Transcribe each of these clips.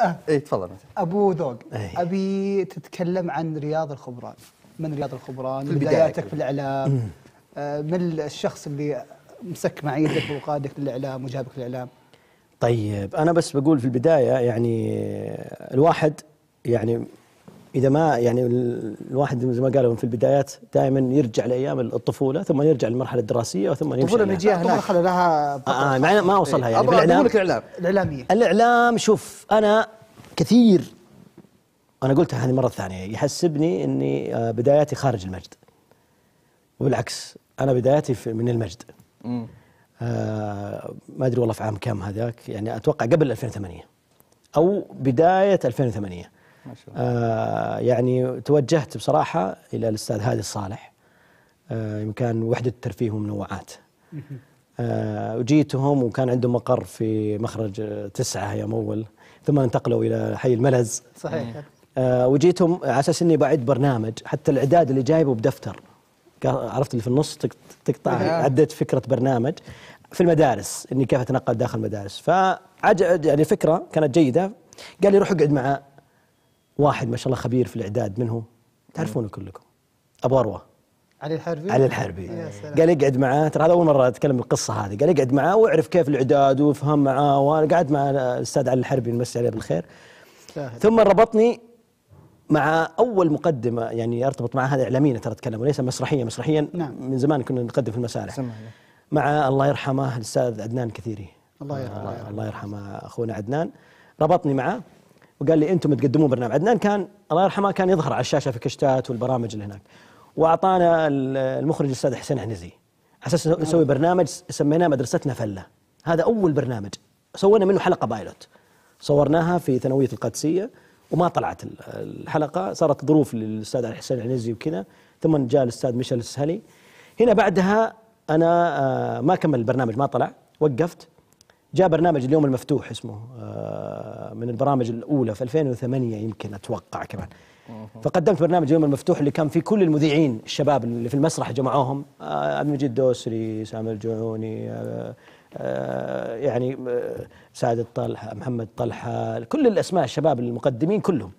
أه. اي تفضل ابو ذوق أيه. ابي تتكلم عن رياض الخبران من رياض الخبران في بداياتك في الاعلام أه، من الشخص اللي مسك معيتك وقادك للاعلام وجابك للاعلام طيب انا بس بقول في البدايه يعني الواحد يعني اذا ما يعني الواحد زي ما قالوا في البدايات دائما يرجع لايام الطفوله ثم يرجع للمرحله الدراسيه وثم يمشي الطفوله نجيها هناك مرحله لها آه, آه، ما, ما اوصلها يعني في إيه. الاعلام الاعلاميه الاعلام شوف انا كثير انا قلتها هذه المره الثانيه يحسبني اني آه، بداياتي خارج المجد وبالعكس انا بداياتي من المجد آه ما ادري والله في عام كم هذاك يعني اتوقع قبل 2008 او بدايه 2008 ما شاء الله. آه يعني توجهت بصراحة إلى الأستاذ هادي الصالح آه كان وحدة الترفيه ومنوعات آه وجيتهم وكان عندهم مقر في مخرج تسعة يوم أول ثم انتقلوا إلى حي الملز صحيح آه وجيتهم على أساس إني بعد برنامج حتى الإعداد اللي جايبه بدفتر عرفت اللي في النص تقطع نعم. عدت فكرة برنامج في المدارس إني كيف أتنقل داخل المدارس فعج يعني فكرة كانت جيدة قال لي روح اقعد مع واحد ما شاء الله خبير في الاعداد منهم تعرفونه كلكم ابو اروى علي الحربي علي الحربي قال اقعد معاه ترى هذا اول مره اتكلم القصه هذه قال اقعد معاه واعرف كيف الاعداد وافهم معاه وانا قعدت مع الاستاذ علي الحربي نمسي عليه بالخير سهل. ثم ربطني مع اول مقدمه يعني ارتبط مع هذا اعلاميا ترى اتكلم وليس مسرحيه مسرحيا نعم. من زمان كنا نقدم في المسارح مع الله يرحمه الاستاذ عدنان كثيري الله يرحمه الله يرحمه اخونا عدنان ربطني معه وقال لي انتم تقدمون برنامج عدنان كان الله يرحمه كان يظهر على الشاشه في كشتات والبرامج اللي هناك واعطانا المخرج الاستاذ حسين عنزي على اساس نسوي برنامج سميناه مدرستنا فله هذا اول برنامج سوينا منه حلقه بايلوت صورناها في ثانويه القادسيه وما طلعت الحلقه صارت ظروف للاستاذ حسين العنزي وكذا ثم جاء الاستاذ ميشيل السهلي هنا بعدها انا آه، ما كمل البرنامج ما طلع وقفت جاء برنامج اليوم المفتوح اسمه آه، من البرامج الاولى في 2008 يمكن اتوقع كمان فقدمت برنامج اليوم المفتوح اللي كان فيه كل المذيعين الشباب اللي في المسرح جمعوهم عبد آه، المجيد الدوسري سامي الجعوني آه، آه، يعني سعد الطلحه محمد طلحه كل الاسماء الشباب المقدمين كلهم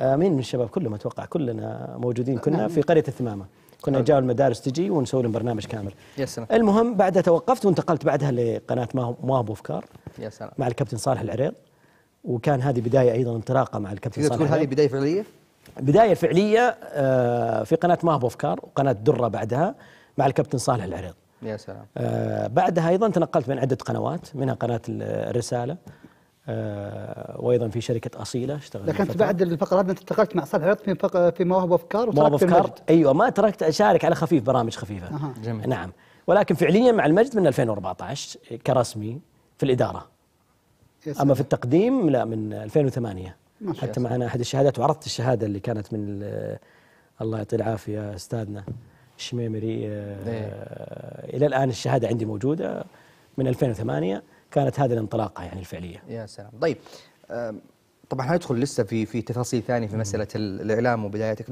مين من الشباب كلهم اتوقع كلنا موجودين كنا في قريه الثمامه كنا جاء المدارس تجي ونسوي لهم برنامج كامل يا سلام المهم بعدها توقفت وانتقلت بعدها لقناه ما هو ما هو افكار يا سلام مع الكابتن صالح العريض وكان هذه بدايه ايضا انطلاقه مع الكابتن تقدر تقول هذه بدايه فعليه؟ بدايه فعليه آه، في قناه ماهب افكار وقناه دره بعدها مع الكابتن صالح العريض. يا سلام. آه، بعدها ايضا تنقلت بين عده قنوات منها قناه الرساله آه، وايضا في شركه اصيله اشتغلت لكن انت بعد الفقرات انت انتقلت مع صالح عرض في في مواهب وافكار مواهب افكار ايوه ما تركت اشارك على خفيف برامج خفيفه أه. جميل. نعم ولكن فعليا مع المجد من 2014 كرسمي في الاداره اما في التقديم لا من 2008 حتى معنا احد الشهادات وعرضت الشهاده اللي كانت من الله يعطيه العافيه استاذنا الشميمري آه، إيه. الى الان الشهاده عندي موجوده من 2008 كانت هذه الانطلاقه يعني الفعليه يا سلام طيب طبعا هندخل لسه في في تفاصيل ثانيه في مساله الاعلام وبدايتك